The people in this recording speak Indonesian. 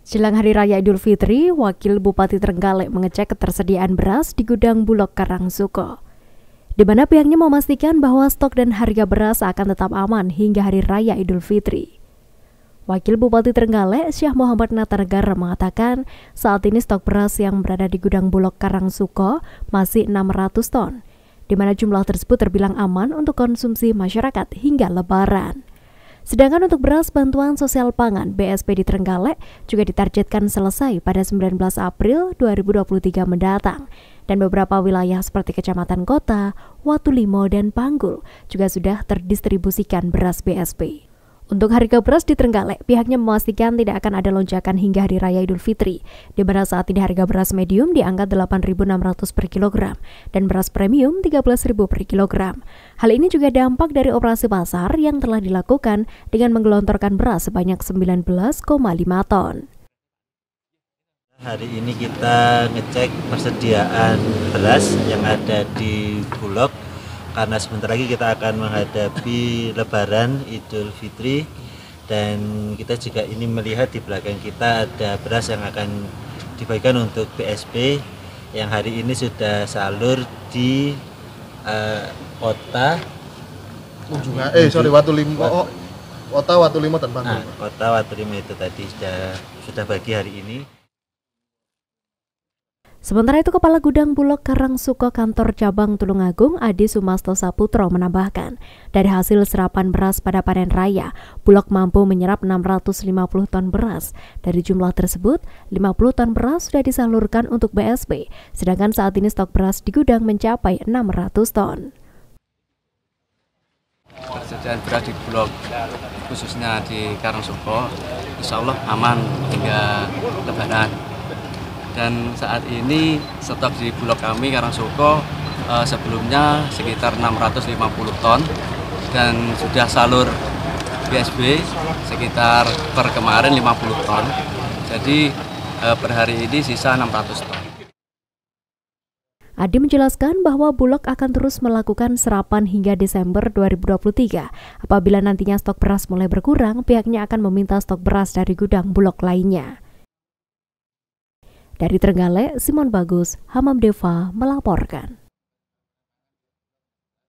Jelang Hari Raya Idul Fitri, Wakil Bupati Trenggalek mengecek ketersediaan beras di gudang Bulog Karangsuko. Di mana pihaknya memastikan bahwa stok dan harga beras akan tetap aman hingga Hari Raya Idul Fitri. Wakil Bupati Trenggalek Syah Muhammad Natargar mengatakan saat ini stok beras yang berada di gudang Bulog Karangsuko masih 600 ton, di mana jumlah tersebut terbilang aman untuk konsumsi masyarakat hingga lebaran. Sedangkan untuk beras bantuan sosial pangan BSP di Trenggalek juga ditargetkan selesai pada 19 April 2023 mendatang. Dan beberapa wilayah seperti Kecamatan Kota, Watulimo, dan Panggul juga sudah terdistribusikan beras BSP. Untuk harga beras di Trenggalek, pihaknya memastikan tidak akan ada lonjakan hingga Hari Raya Idul Fitri, di mana saat ini harga beras medium di angka 8.600 per kilogram dan beras premium 13.000 per kilogram. Hal ini juga dampak dari operasi pasar yang telah dilakukan dengan menggelontorkan beras sebanyak 19,5 ton. Hari ini kita ngecek persediaan beras yang ada di Bulog karena sebentar lagi kita akan menghadapi Lebaran Idul Fitri dan kita juga ini melihat di belakang kita ada beras yang akan dibagikan untuk PSP yang hari ini sudah salur di uh, kota Ujungnya, eh sorry Watu Limo oh, oh, Kota Watu Limo dan Bandung nah, Kota Watu Limo itu tadi sudah sudah bagi hari ini Sementara itu Kepala Gudang Bulog Karangsuko Kantor Cabang Tulungagung Adi Sumasto Saputro menambahkan, dari hasil serapan beras pada panen raya, Bulog mampu menyerap 650 ton beras. Dari jumlah tersebut, 50 ton beras sudah disalurkan untuk BSB sedangkan saat ini stok beras di gudang mencapai 600 ton. Persediaan beras di Bulog, khususnya di Karangsuko, insya Allah aman hingga lebaran dan saat ini stok di bulog kami Karangsuko eh, sebelumnya sekitar 650 ton dan sudah salur BSB sekitar per kemarin 50 ton jadi eh, per hari ini sisa 600 ton Adi menjelaskan bahwa Bulog akan terus melakukan serapan hingga Desember 2023. Apabila nantinya stok beras mulai berkurang, pihaknya akan meminta stok beras dari gudang Bulog lainnya. Dari Trenggalek, Simon Bagus, Hamam Deva melaporkan.